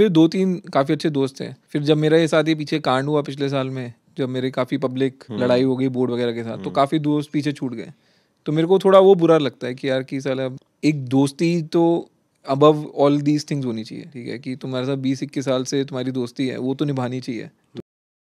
मेरे दो तीन काफ़ी अच्छे दोस्त हैं फिर जब मेरा ये साथ ही पीछे कांड हुआ पिछले साल में जब मेरे काफ़ी पब्लिक हम्म। लड़ाई हो गई बोर्ड वगैरह के साथ तो हम्म। काफ़ी दोस्त पीछे छूट गए तो मेरे को थोड़ा वो बुरा लगता है कि यार कि साल अब एक दोस्ती तो अबव ऑल दीज थिंग्स होनी चाहिए ठीक है कि तुम्हारे साथ बीस इक्कीस साल से तुम्हारी दोस्ती है वो तो निभानी चाहिए